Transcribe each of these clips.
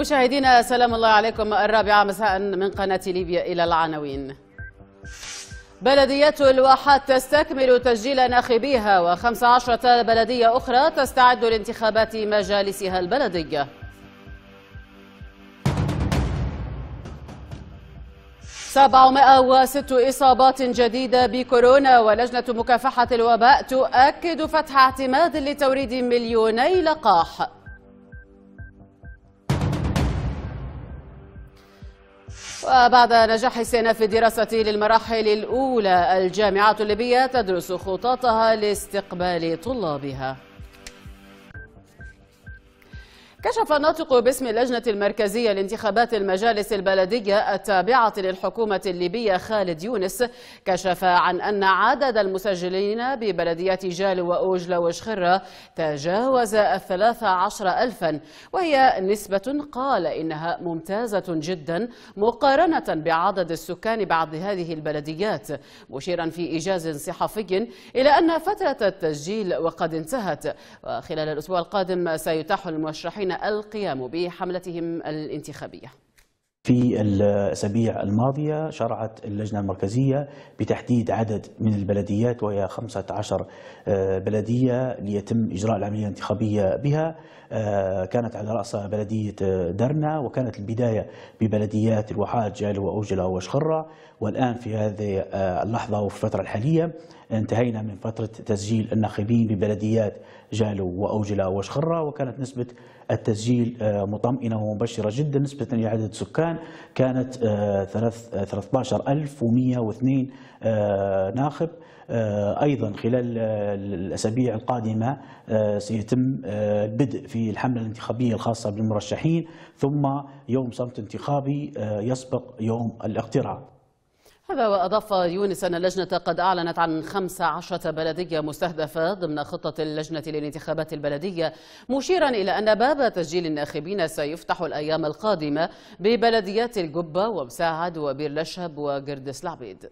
مشاهدينا سلام الله عليكم الرابعة مساء من قناة ليبيا إلى العناوين بلدية الواحات تستكمل تسجيل ناخبيها وخمس عشرة بلدية أخرى تستعد لانتخابات مجالسها البلدية سبعمائة وست إصابات جديدة بكورونا ولجنة مكافحة الوباء تؤكد فتح اعتماد لتوريد مليوني لقاح وبعد نجاح سينا في الدراسة للمراحل الأولى الجامعات الليبية تدرس خططها لاستقبال طلابها كشف ناطق باسم اللجنة المركزية لانتخابات المجالس البلدية التابعة للحكومة الليبية خالد يونس كشف عن أن عدد المسجلين ببلديات جال وأوجلا وشخرة تجاوز الثلاث عشر ألفا وهي نسبة قال إنها ممتازة جدا مقارنة بعدد السكان بعض هذه البلديات مشيرا في إيجاز صحفي إلى أن فترة التسجيل وقد انتهت وخلال الأسبوع القادم سيتاح المشرحين المسؤولين القيام بحملتهم الانتخابية في الأسابيع الماضية شرعت اللجنة المركزية بتحديد عدد من البلديات وهي 15 آه، بلدية ليتم إجراء العملية الانتخابية بها آه، كانت على رأسها بلدية آه، درنا وكانت البداية ببلديات الواحات جالو وأوجلة وشخرة والآن في هذه اللحظة وفي الفترة الحالية انتهينا من فترة تسجيل الناخبين ببلديات جالو وأوجلة وشخرة وكانت نسبة التسجيل آه، مطمئنة ومبشرة جدا نسبة لعدد السكان كانت 13102 آه، آه، ناخب ايضا خلال الاسابيع القادمه سيتم البدء في الحمله الانتخابيه الخاصه بالمرشحين ثم يوم صمت انتخابي يسبق يوم الاقتراع هذا وأضاف يونس أن اللجنة قد أعلنت عن 15 بلدية مستهدفة ضمن خطة اللجنة للانتخابات البلدية مشيرا إلى أن باب تسجيل الناخبين سيفتح الأيام القادمة ببلديات الجبة ومساعد وبيرلشب وقردس العبيد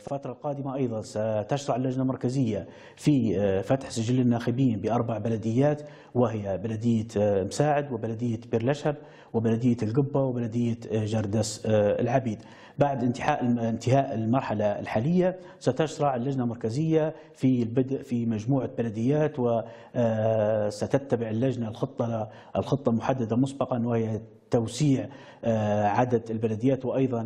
الفترة القادمة أيضا ستشرع اللجنة المركزية في آه، فتح سجل الناخبين بأربع بلديات وهي بلدية آه، مساعد وبلدية بيرلشهر وبلدية القبة وبلدية آه، جردس العبيد بعد انتهاء انتهاء المرحلة الحالية ستشرع اللجنة المركزية في البدء في مجموعة بلديات وستتبع اللجنة الخطة الخطة المحددة مسبقا وهي توسيع آه، عدد البلديات وايضا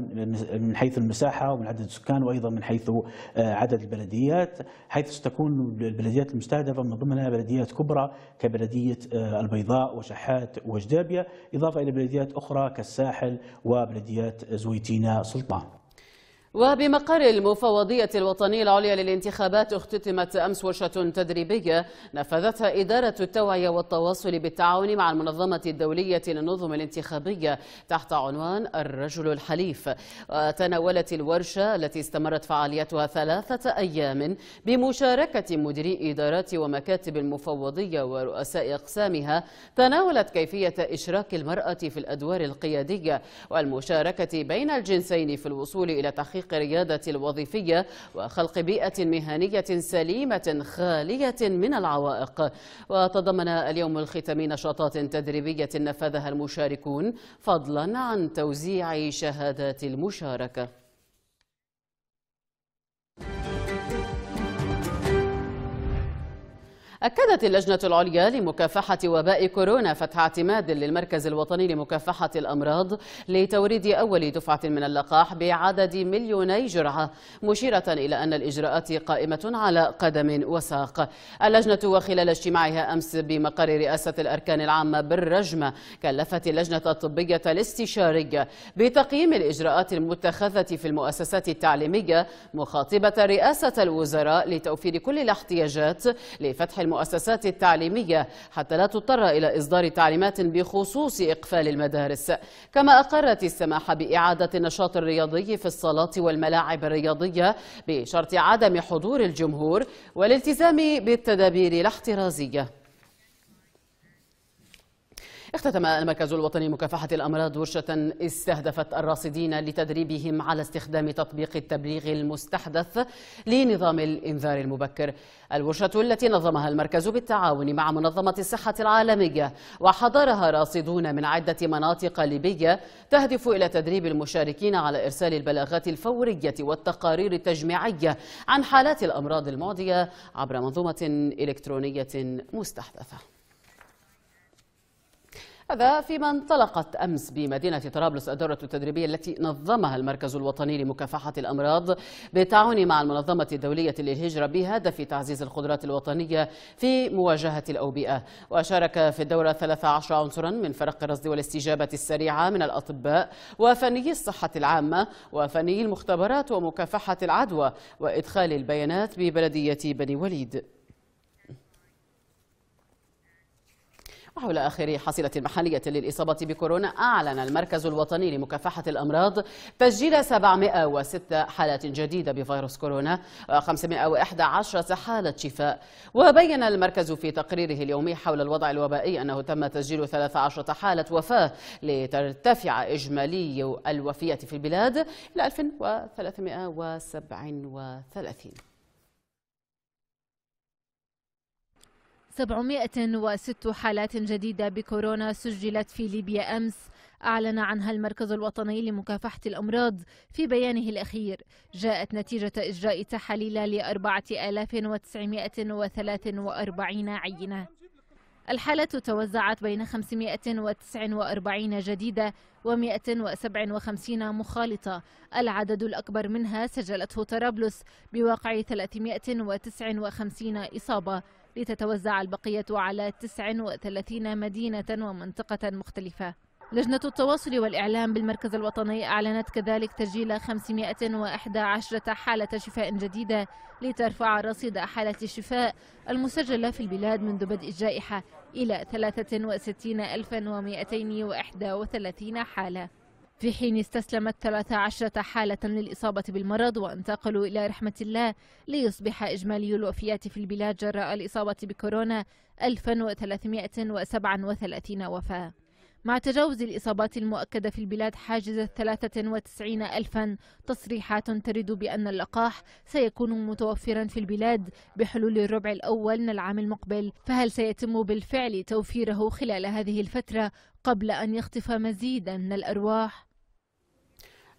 من حيث المساحه ومن عدد السكان وايضا من حيث آه، عدد البلديات حيث ستكون البلديات المستهدفه من ضمنها بلديات كبرى كبلديه آه، البيضاء وشحات وجدابيه اضافه الى بلديات اخرى كالساحل وبلديات زويتينا سلطان وبمقر المفوضية الوطنية العليا للانتخابات اختتمت أمس ورشة تدريبية نفذتها إدارة التوعية والتواصل بالتعاون مع المنظمة الدولية للنظم الانتخابية تحت عنوان الرجل الحليف وتناولت الورشة التي استمرت فعاليتها ثلاثة أيام بمشاركة مديري إدارات ومكاتب المفوضية ورؤساء أقسامها تناولت كيفية إشراك المرأة في الأدوار القيادية والمشاركة بين الجنسين في الوصول إلى تحقيق تحقيق ريادة الوظيفية وخلق بيئة مهنية سليمة خالية من العوائق وتضمن اليوم الختامي نشاطات تدريبية نفذها المشاركون فضلا عن توزيع شهادات المشاركة أكدت اللجنة العليا لمكافحة وباء كورونا فتح اعتماد للمركز الوطني لمكافحة الأمراض لتوريد أول دفعة من اللقاح بعدد مليوني جرعة مشيرة إلى أن الإجراءات قائمة على قدم وساق اللجنة وخلال اجتماعها أمس بمقر رئاسة الأركان العامة بالرجمة كلفت اللجنة الطبية الاستشارية بتقييم الإجراءات المتخذة في المؤسسات التعليمية مخاطبة رئاسة الوزراء لتوفير كل الاحتياجات لفتح المؤسسات المؤسسات التعليمية حتى لا تضطر إلى إصدار تعليمات بخصوص إقفال المدارس كما أقرت السماح بإعادة النشاط الرياضي في الصالات والملاعب الرياضية بشرط عدم حضور الجمهور والالتزام بالتدابير الاحترازية اختتم المركز الوطني مكافحة الأمراض ورشة استهدفت الراصدين لتدريبهم على استخدام تطبيق التبليغ المستحدث لنظام الإنذار المبكر الورشة التي نظمها المركز بالتعاون مع منظمة الصحة العالمية وحضرها راصدون من عدة مناطق ليبية تهدف إلى تدريب المشاركين على إرسال البلاغات الفورية والتقارير التجميعية عن حالات الأمراض المعدية عبر منظومة إلكترونية مستحدثة هذا فيما انطلقت أمس بمدينة طرابلس الدورة التدريبية التي نظمها المركز الوطني لمكافحة الأمراض بالتعاون مع المنظمة الدولية للهجرة بهدف تعزيز القدرات الوطنية في مواجهة الأوبئة وشارك في الدورة 13 عنصرا من فرق الرصد والاستجابة السريعة من الأطباء وفنيي الصحة العامة وفنيي المختبرات ومكافحة العدوى وإدخال البيانات ببلدية بني وليد وحول آخر حصيلة محلية للإصابة بكورونا أعلن المركز الوطني لمكافحة الأمراض تسجيل 706 حالات جديدة بفيروس كورونا و511 حالة شفاء وبين المركز في تقريره اليومي حول الوضع الوبائي أنه تم تسجيل 13 حالة وفاة لترتفع إجمالي الوفيات في البلاد إلى 1337 706 حالات جديدة بكورونا سجلت في ليبيا أمس أعلن عنها المركز الوطني لمكافحة الأمراض في بيانه الأخير جاءت نتيجة إجراء تحاليل ل 4943 عينة الحالة توزعت بين 549 جديدة و157 مخالطة العدد الأكبر منها سجلته طرابلس بواقع 359 إصابة لتتوزع البقية على 39 مدينة ومنطقة مختلفة لجنة التواصل والإعلام بالمركز الوطني أعلنت كذلك تسجيل 511 حالة شفاء جديدة لترفع رصيد حالة الشفاء المسجلة في البلاد منذ بدء الجائحة إلى 63231 حالة في حين استسلمت 13 حالة للإصابة بالمرض وانتقلوا إلى رحمة الله ليصبح إجمالي الوفيات في البلاد جراء الإصابة بكورونا 1337 وفاة مع تجاوز الإصابات المؤكدة في البلاد حاجز الثلاثة وتسعين ألفا تصريحات ترد بأن اللقاح سيكون متوفرا في البلاد بحلول الربع الأول من العام المقبل فهل سيتم بالفعل توفيره خلال هذه الفترة قبل أن يخطف مزيدا من الأرواح؟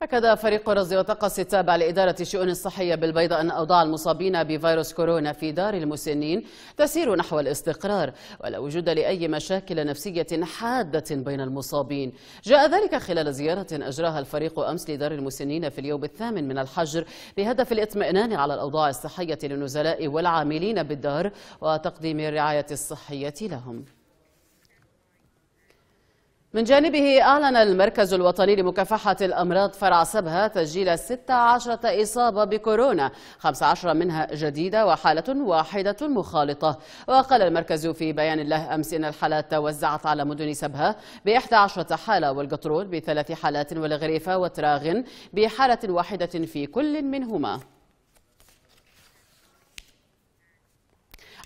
أكد فريق رصد وتقصي التابع لإدارة الشؤون الصحية بالبيضاء أن أوضاع المصابين بفيروس كورونا في دار المسنين تسير نحو الاستقرار ولا وجود لأي مشاكل نفسية حادة بين المصابين جاء ذلك خلال زيارة أجراها الفريق أمس لدار المسنين في اليوم الثامن من الحجر بهدف الإطمئنان على الأوضاع الصحية للنزلاء والعاملين بالدار وتقديم الرعاية الصحية لهم من جانبه أعلن المركز الوطني لمكافحة الأمراض فرع سبها تسجيل 16 إصابة بكورونا 15 منها جديدة وحالة واحدة مخالطة وقال المركز في بيان له أمس إن الحالات توزعت على مدن سبها ب 11 حالة والقطرون بثلاث حالات والغريفة وتراغن بحالة واحدة في كل منهما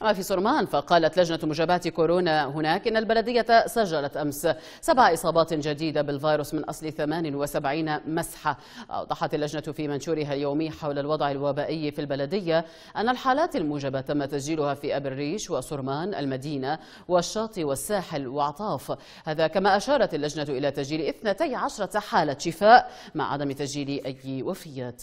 أما آه، في سرمان فقالت لجنة مجابهة كورونا هناك إن البلدية سجلت أمس سبع إصابات جديدة بالفيروس من أصل 78 مسحة أوضحت اللجنة في منشورها اليومي حول الوضع الوبائي في البلدية أن الحالات الموجبة تم تسجيلها في أبر الريش وسرمان المدينة والشاطئ والساحل وعطاف هذا كما أشارت اللجنة إلى تسجيل 12 حالة شفاء مع عدم تسجيل أي وفيات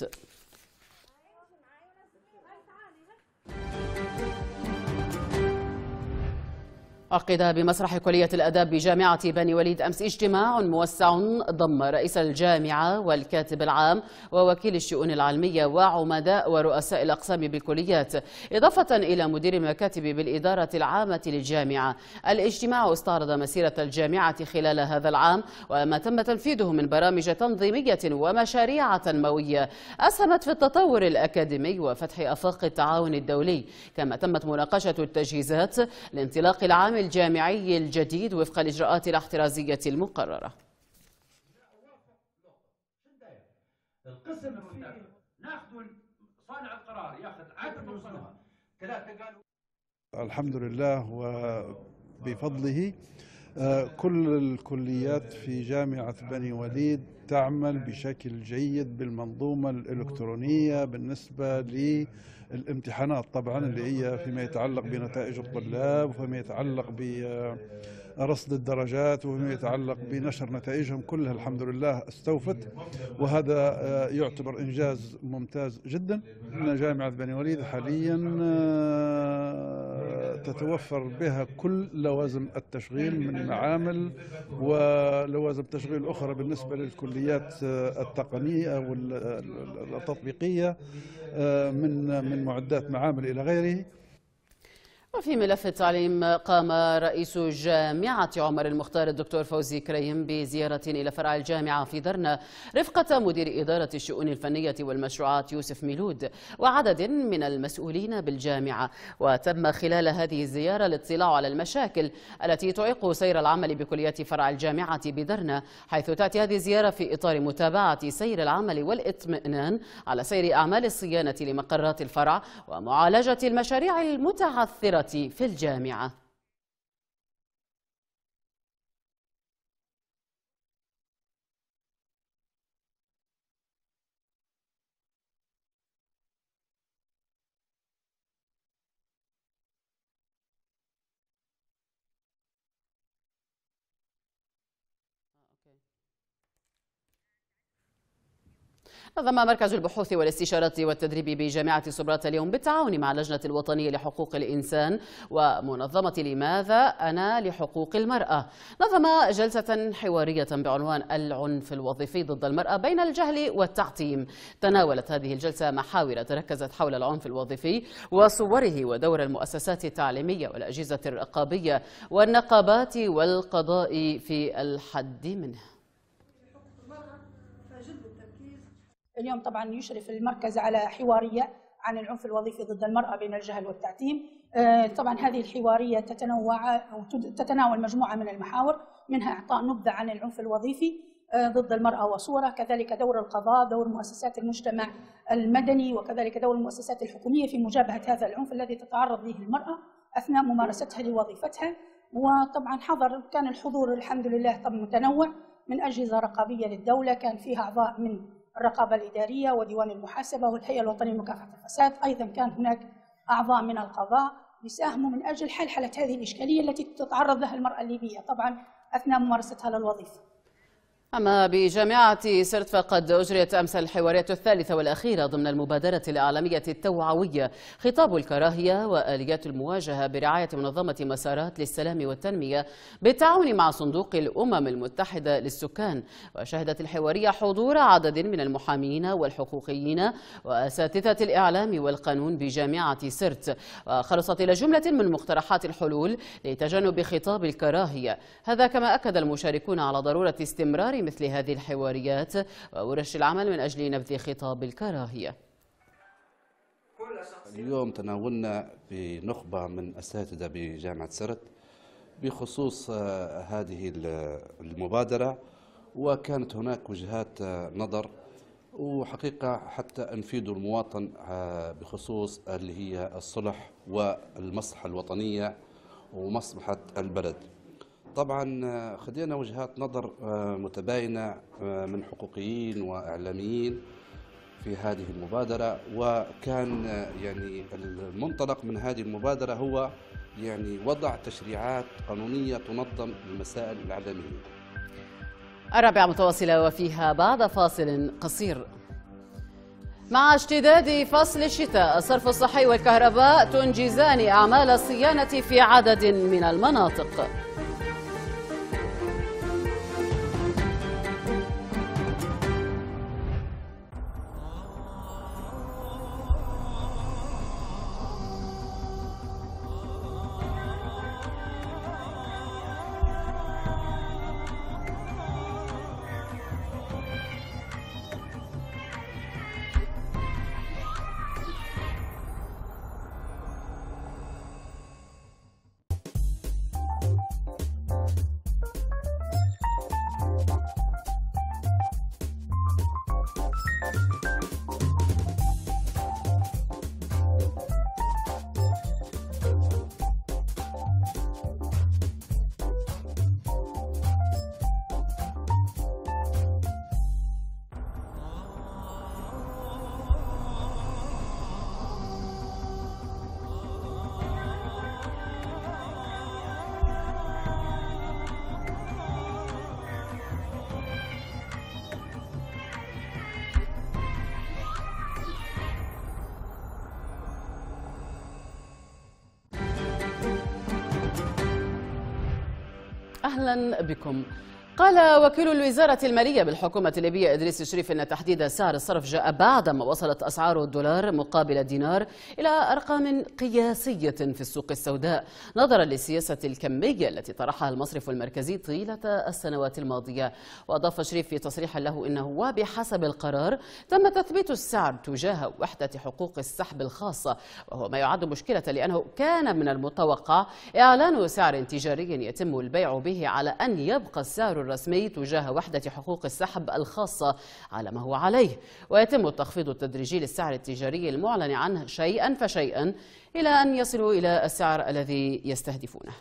عقد بمسرح كلية الأداب بجامعة بني وليد أمس اجتماع موسع ضم رئيس الجامعة والكاتب العام ووكيل الشؤون العلمية وعمداء ورؤساء الأقسام بالكليات إضافة إلى مدير المكاتب بالإدارة العامة للجامعة الاجتماع استعرض مسيرة الجامعة خلال هذا العام وما تم تنفيذه من برامج تنظيمية ومشاريع تنموية أسهمت في التطور الأكاديمي وفتح أفاق التعاون الدولي كما تمت مناقشة التجهيزات لانطلاق العام الجامعي الجديد وفق الإجراءات الاحترازية المقررة القسم ناخذ صانع القرار ياخذ عدد ثلاثه قالوا الحمد لله وبفضله آه، كل الكليات في جامعة بني وليد تعمل بشكل جيد بالمنظومة الإلكترونية بالنسبة لي الامتحانات طبعا اللي هي فيما يتعلق بنتائج الطلاب وفيما يتعلق برصد آه، الدرجات وفيما يتعلق بنشر نتائجهم كلها الحمد لله استوفت وهذا آه، يعتبر إنجاز ممتاز جدا جامعة بني وليد حاليا آه، تتوفر بها كل لوازم التشغيل من معامل ولوازم تشغيل أخرى بالنسبة للكليات التقنية والتطبيقية آه، من من معدات معامل إلى غيره وفي ملف التعليم قام رئيس جامعة عمر المختار الدكتور فوزي كريم بزيارة إلى فرع الجامعة في درنا رفقة مدير إدارة الشؤون الفنية والمشروعات يوسف ميلود وعدد من المسؤولين بالجامعة وتم خلال هذه الزيارة الاطلاع على المشاكل التي تعيق سير العمل بكلية فرع الجامعة بدرنا حيث تأتي هذه الزيارة في إطار متابعة سير العمل والإطمئنان على سير أعمال الصيانة لمقرات الفرع ومعالجة المشاريع المتعثرة في الجامعة نظم مركز البحوث والاستشارة والتدريب بجامعة صبرات اليوم بالتعاون مع اللجنة الوطنية لحقوق الإنسان ومنظمة لماذا أنا لحقوق المرأة نظم جلسة حوارية بعنوان العنف الوظيفي ضد المرأة بين الجهل والتعتيم تناولت هذه الجلسة محاور تركزت حول العنف الوظيفي وصوره ودور المؤسسات التعليمية والأجهزة الرقابية والنقابات والقضاء في الحد منه اليوم طبعا يشرف المركز على حواريه عن العنف الوظيفي ضد المراه بين الجهل والتعتيم. آه، طبعا هذه الحواريه تتنوع او تتناول مجموعه من المحاور منها اعطاء نبذه عن العنف الوظيفي آه، ضد المراه وصوره، كذلك دور القضاء، دور مؤسسات المجتمع المدني وكذلك دور المؤسسات الحكوميه في مجابهه هذا العنف الذي تتعرض له المراه اثناء ممارستها لوظيفتها. وطبعا حضر كان الحضور الحمد لله طب متنوع من اجهزه رقابيه للدوله كان فيها اعضاء من الرقابة الإدارية وديوان المحاسبة والهيئة الوطنية لمكافحة الفساد أيضا كان هناك أعضاء من القضاء يساهموا من أجل حل حالة هذه الإشكالية التي تتعرض لها المرأة الليبية طبعا أثناء ممارستها للوظيفة أما بجامعة سرت فقد أجريت أمس الحوارية الثالثة والأخيرة ضمن المبادرة الإعلامية التوعوية خطاب الكراهية وآليات المواجهة برعاية منظمة مسارات للسلام والتنمية بالتعاون مع صندوق الأمم المتحدة للسكان وشهدت الحوارية حضور عدد من المحامين والحقوقيين وأساتذة الإعلام والقانون بجامعة سرت وخلصت إلى جملة من مقترحات الحلول لتجنب خطاب الكراهية هذا كما أكد المشاركون على ضرورة استمرار مثل هذه الحواريات وورش العمل من أجل نبذ خطاب الكراهية اليوم تناولنا بنخبة من أساتذة بجامعة سرت بخصوص آه، هذه المبادرة وكانت هناك وجهات آه، نظر وحقيقة حتى أنفيدوا المواطن آه، بخصوص اللي هي الصلح والمصلحة الوطنية ومصلحة البلد طبعا آه، خدينا وجهات نظر آه، متباينة آه، من حقوقيين وإعلاميين في هذه المبادرة وكان يعني المنطلق من هذه المبادرة هو يعني وضع تشريعات قانونية تنظم المسائل الإعلامية الرابعة متواصلة وفيها بعد فاصل قصير مع اشتداد فصل الشتاء الصرف الصحي والكهرباء تنجزان أعمال الصيانة في عدد من المناطق أهلا بكم قال وكيل الوزارة المالية بالحكومة الليبية إدريس الشريف أن تحديد سعر الصرف جاء بعدما وصلت أسعار الدولار مقابل الدينار إلى أرقام قياسية في السوق السوداء نظرا للسياسة الكمية التي طرحها المصرف المركزي طيلة السنوات الماضية وأضاف شريف في تصريح له أنه وبحسب القرار تم تثبيت السعر تجاه وحدة حقوق السحب الخاصة وهو ما يعد مشكلة لأنه كان من المتوقع إعلان سعر تجاري يتم البيع به على أن يبقى السعر الرسمي تجاه وحدة حقوق السحب الخاصة على ما هو عليه ويتم التخفيض التدريجي للسعر التجاري المعلن عنه شيئا فشيئا إلى أن يصلوا إلى السعر الذي يستهدفونه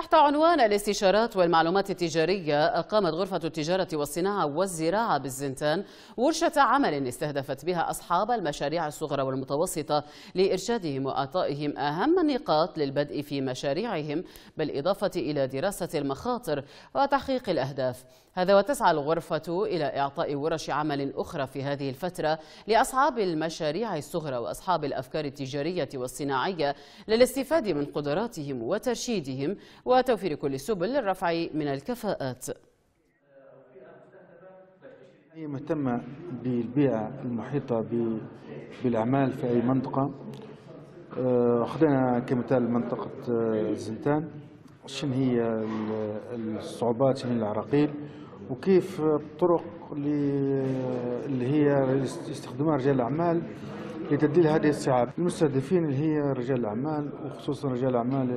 تحت عنوان الاستشارات والمعلومات التجارية أقامت غرفة التجارة والصناعة والزراعة بالزنتان ورشة عمل استهدفت بها أصحاب المشاريع الصغرى والمتوسطة لإرشادهم وأعطائهم أهم النقاط للبدء في مشاريعهم بالإضافة إلى دراسة المخاطر وتحقيق الأهداف هذا وتسعى الغرفة إلى إعطاء ورش عمل أخرى في هذه الفترة لأصحاب المشاريع الصغرى وأصحاب الأفكار التجارية والصناعية للاستفادة من قدراتهم وترشيدهم وتوفير كل السبل للرفع من الكفاءات هي مهتمة بالبيئة المحيطة بالأعمال في أي منطقة أخذنا آه، كمثال منطقة الزنتان آه، شن هي الصعوبات شن هي العراقيل وكيف الطرق اللي هي استخدمها رجال الأعمال لتدليل هذه الصعاب المستهدفين اللي هي رجال الأعمال وخصوصا رجال الأعمال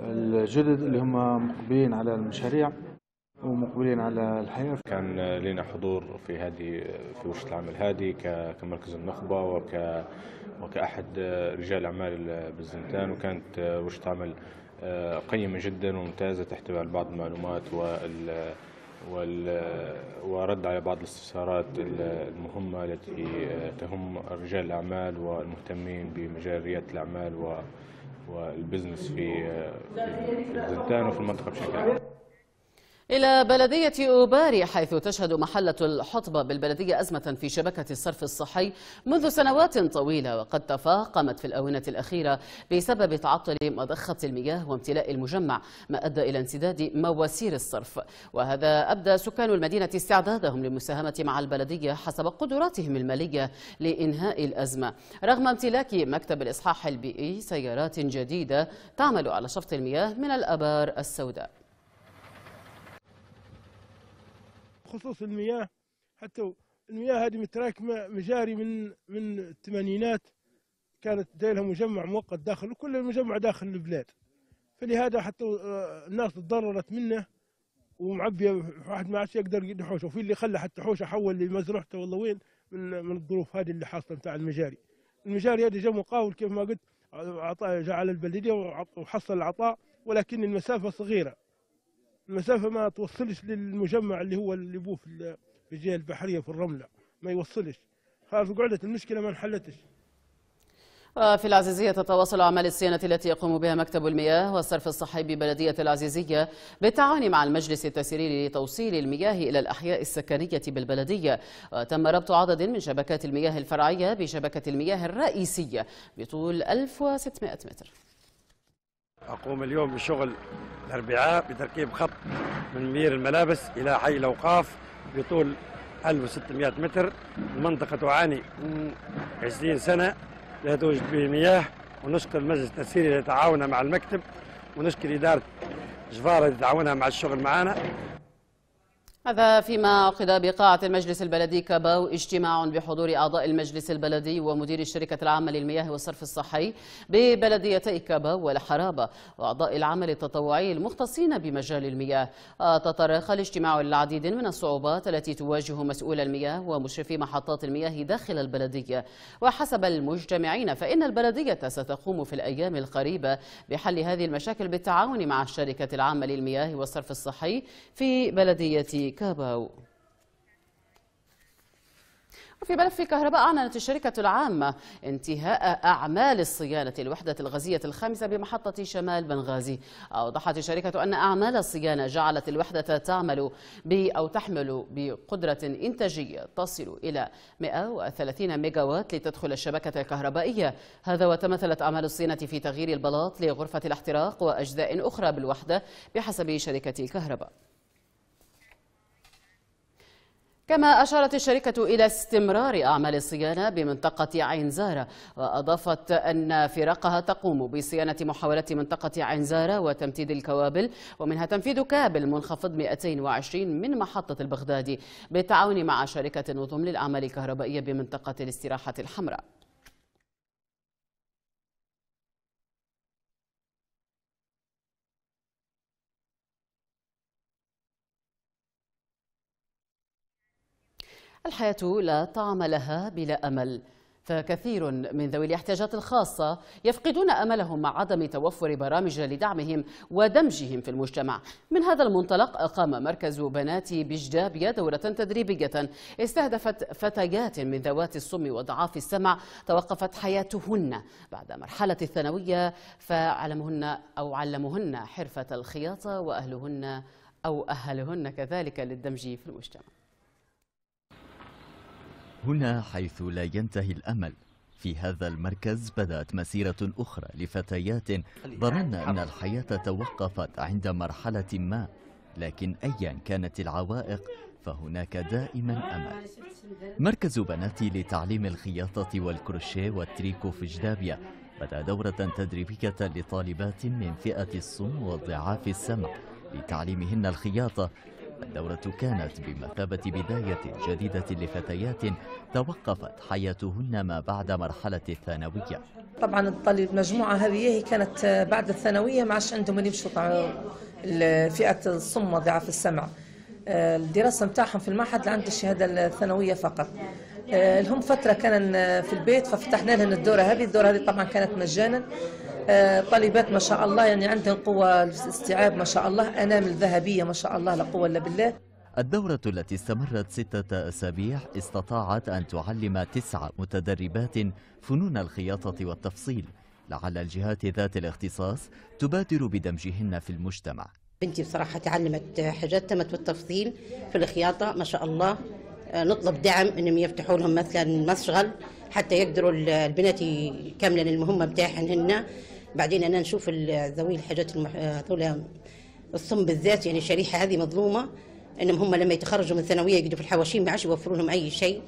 الجدد اللي هم مقبلين على المشاريع ومقبلين على الحياة كان لنا حضور في هذه في ورشة العمل هذه كمركز النخبة وك وكأحد رجال أعمال بالزنتان وكانت ورشة عمل آه، قيمة جدا وممتازة تحتوي على بعض المعلومات وال ورد على بعض الاستفسارات المهمة التي آه، تهم رجال الأعمال والمهتمين بمجال ريادة الأعمال و والبزنس في زنتان آه، وفي المنطقه بشكل عام إلى بلدية أوباري حيث تشهد محلة الحطبة بالبلدية أزمة في شبكة الصرف الصحي منذ سنوات طويلة وقد تفاقمت في الآونة الأخيرة بسبب تعطل مضخة المياه وامتلاء المجمع ما أدى إلى انسداد مواسير الصرف وهذا أبدى سكان المدينة استعدادهم للمساهمة مع البلدية حسب قدراتهم المالية لإنهاء الأزمة رغم امتلاك مكتب الإصحاح البيئي سيارات جديدة تعمل على شفط المياه من الأبار السوداء بخصوص المياه حتى المياه هذه متراكمه مجاري من من الثمانينات كانت دايلها مجمع مؤقت داخل وكل المجمع داخل البلاد فلهذا حتى آه، الناس تضررت منه ومعبيه واحد ما عادش يقدر يحوشه حوشه وفي اللي خلى حتى حوشه حول لمزرعته والله وين من من الظروف هذه اللي حاصله بتاع المجاري المجاري هذه جاء مقاول كيف ما قلت آه، عطاء جعل البلديه وحصل العطاء ولكن المسافه صغيره المسافه ما توصلش للمجمع اللي هو اللي بوه في الجهه البحريه في الرمله ما يوصلش خلاص قعدت المشكله ما انحلتش آه، في العزيزية تتواصل أعمال الصيانة التي يقوم بها مكتب المياه والصرف الصحي ببلدية العزيزية بالتعاون مع المجلس التسيري لتوصيل المياه إلى الأحياء السكنية بالبلدية وتم آه، ربط عدد من شبكات المياه الفرعية بشبكة المياه الرئيسية بطول 1600 متر أقوم اليوم بشغل الأربعاء بتركيب خط من مير الملابس إلى حي الأوقاف بطول 1600 متر المنطقة تعاني من 20 سنة لا توجد به مياه ونشكر المجلس التسييري تعاون مع المكتب ونشكر إدارة جفارة تعاونها مع الشغل معنا هذا فيما عقد بقاعة المجلس البلدي كاباو اجتماع بحضور أعضاء المجلس البلدي ومدير الشركة العامة للمياه والصرف الصحي ببلديتي كاباو والحرابة وأعضاء العمل التطوعي المختصين بمجال المياه تطرق الاجتماع العديد من الصعوبات التي تواجه مسؤول المياه ومشرفي محطات المياه داخل البلدية وحسب المجتمعين فإن البلدية ستقوم في الأيام القريبة بحل هذه المشاكل بالتعاون مع الشركة العامة للمياه والصرف الصحي في بلدية كاباو وفي ملف الكهرباء أعلنت الشركة العامة انتهاء أعمال الصيانة الوحدة الغازية الخامسة بمحطة شمال بنغازي أوضحت الشركة أن أعمال الصيانة جعلت الوحدة تعمل ب أو تحمل بقدرة إنتاجية تصل إلى 130 ميجاوات لتدخل الشبكة الكهربائية هذا وتمثلت أعمال الصيانة في تغيير البلاط لغرفة الاحتراق وأجزاء أخرى بالوحدة بحسب شركة الكهرباء كما أشارت الشركة إلى استمرار أعمال الصيانة بمنطقة عين زارة وأضافت أن فرقها تقوم بصيانة محاولات منطقة عين زارة وتمتيد الكوابل ومنها تنفيذ كابل منخفض 220 من محطة البغدادي بالتعاون مع شركة نظم للأعمال الكهربائية بمنطقة الاستراحة الحمراء الحياة لا طعم لها بلا أمل فكثير من ذوي الاحتياجات الخاصة يفقدون أملهم مع عدم توفر برامج لدعمهم ودمجهم في المجتمع من هذا المنطلق أقام مركز بنات بجدابية دورة تدريبية استهدفت فتيات من ذوات الصم وضعاف السمع توقفت حياتهن بعد مرحلة الثانوية فعلمهن أو علمهن حرفة الخياطة وأهلهن أو أهلهن كذلك للدمج في المجتمع هنا حيث لا ينتهي الأمل في هذا المركز بدأت مسيرة أخرى لفتيات ظننا أن الحياة توقفت عند مرحلة ما لكن أيا كانت العوائق فهناك دائما أمل مركز بناتي لتعليم الخياطة والكروشيه والتريكو في جدابيا بدأ دورة تدريبية لطالبات من فئة الصم والضعاف السمع لتعليمهن الخياطة الدورة كانت بمثابة بداية جديدة لفتيات توقفت حياتهن ما بعد مرحلة الثانوية طبعا الطالب مجموعة هذه هي كانت بعد الثانوية ما عادش عندهم اللي يمشوا فئة الصم ضعف السمع الدراسة نتاعهم في المعهد لعند الشهادة الثانوية فقط لهم فترة كان في البيت ففتحنا لهم الدورة هذه الدورة هذه طبعا كانت مجانا آه، طالبات ما شاء الله يعني عندهم قوة الاستيعاب ما شاء الله أنامل ذهبية ما شاء الله لا قوة إلا بالله الدورة التي استمرت ستة أسابيع استطاعت أن تعلم تسع متدربات فنون الخياطة والتفصيل لعل الجهات ذات الاختصاص تبادر بدمجهن في المجتمع بنتي بصراحة تعلمت حاجات تمت بالتفصيل في الخياطة ما شاء الله آه، نطلب دعم انهم يفتحوا لهم مثلا مشغل حتى يقدروا البنات يكملن المهمه بتاعهن بعدين انا نشوف ذوي الحاجات هذول الصم بالذات يعني الشريحه هذه مظلومه انهم هم لما يتخرجوا من الثانويه يقعدوا في الحواشين ما عادش يوفروا لهم اي شيء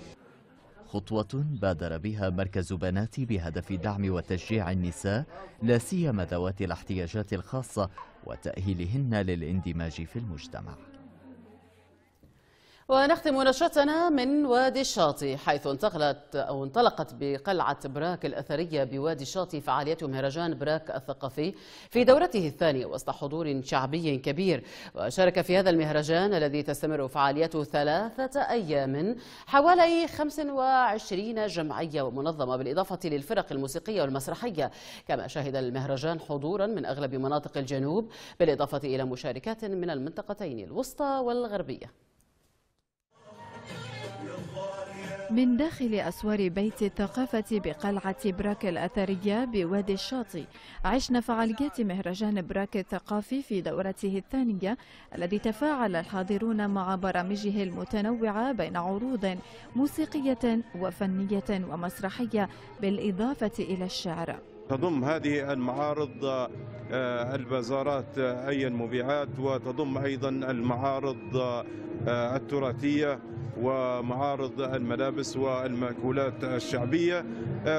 خطوة بادر بها مركز بناتي بهدف دعم وتشجيع النساء لا سيما ذوات الاحتياجات الخاصة وتأهيلهن للاندماج في المجتمع ونختم نشرتنا من وادي الشاطئ حيث انتقلت أو انطلقت بقلعة براك الأثرية بوادي الشاطئ فعالية مهرجان براك الثقافي في دورته الثانية وسط حضور شعبي كبير وشارك في هذا المهرجان الذي تستمر فعاليته ثلاثة أيام حوالي 25 جمعية ومنظمة بالإضافة للفرق الموسيقية والمسرحية كما شهد المهرجان حضورا من أغلب مناطق الجنوب بالإضافة إلى مشاركات من المنطقتين الوسطى والغربية من داخل أسوار بيت الثقافة بقلعة براك الأثرية بوادي الشاطئ عشنا فعاليات مهرجان براك الثقافي في دورته الثانية الذي تفاعل الحاضرون مع برامجه المتنوعة بين عروض موسيقية وفنية ومسرحية بالإضافة إلى الشعر تضم هذه المعارض آه، البازارات آه، أي المبيعات وتضم أيضا المعارض آه، التراثية ومعارض الملابس والمأكولات الشعبية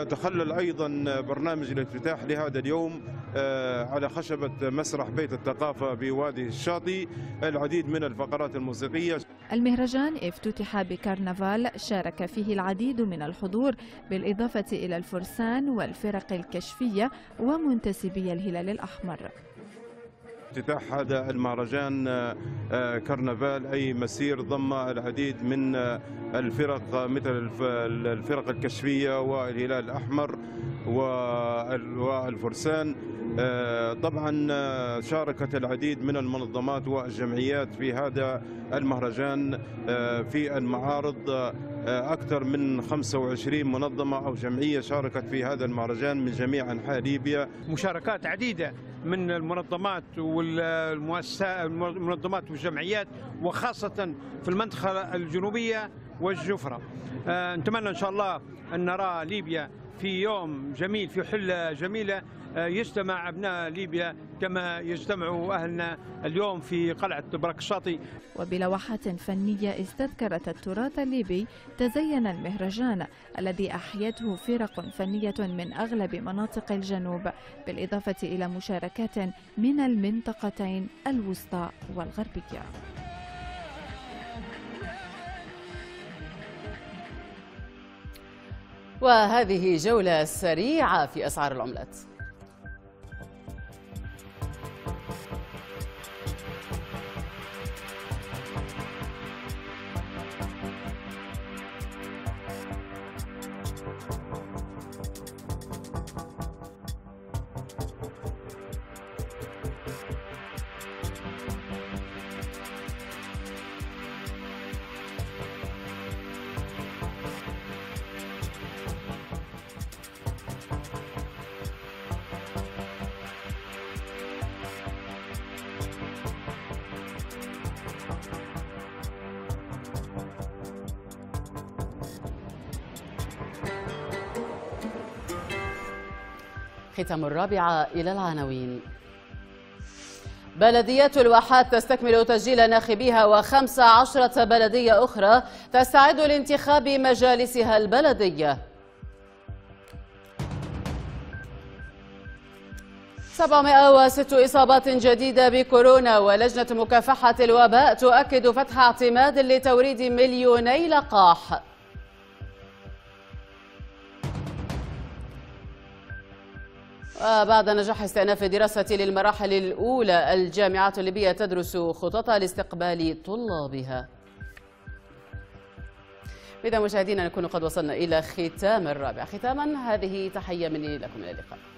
تخلل أيضا برنامج الافتتاح لهذا اليوم آه، على خشبة مسرح بيت الثقافة بوادي الشاطئ العديد من الفقرات الموسيقية المهرجان افتتح بكرنفال شارك فيه العديد من الحضور بالإضافة إلى الفرسان والفرق الكشفية ومنتسبي الهلال الأحمر افتتاح هذا المهرجان آه، آه، كرنفال أي مسير ضم العديد من الفرق مثل الفرق الكشفية والهلال الأحمر والفرسان آه، طبعا آه، شاركت العديد من المنظمات والجمعيات في هذا المهرجان آه، في المعارض أكثر من 25 منظمة أو جمعية شاركت في هذا المهرجان من جميع أنحاء ليبيا مشاركات عديدة من المنظمات والمؤسسات المنظمات والجمعيات وخاصة في المنطقة الجنوبية والجفرة نتمنى إن شاء الله أن نرى ليبيا في يوم جميل في حلة جميلة آه، يجتمع أبناء ليبيا كما يجتمع أهلنا اليوم في قلعة الشاطي وبلوحة فنية استذكرت التراث الليبي تزين المهرجان الذي أحيته فرق فنية من أغلب مناطق الجنوب بالإضافة إلى مشاركات من المنطقتين الوسطى والغربية وهذه جولة سريعة في أسعار العملات ختام الرابعة إلى العناوين بلديات الواحات تستكمل تسجيل ناخبيها وخمس عشرة بلدية أخرى تستعد لانتخاب مجالسها البلدية 706 إصابات جديدة بكورونا ولجنة مكافحة الوباء تؤكد فتح اعتماد لتوريد مليوني لقاح بعد نجاح استئناف دراسة للمراحل الأولى الجامعات الليبية تدرس خططها لاستقبال طلابها إذا مشاهدينا نكون قد وصلنا إلى ختام الرابع ختاما هذه تحية مني لكم إلى اللقاء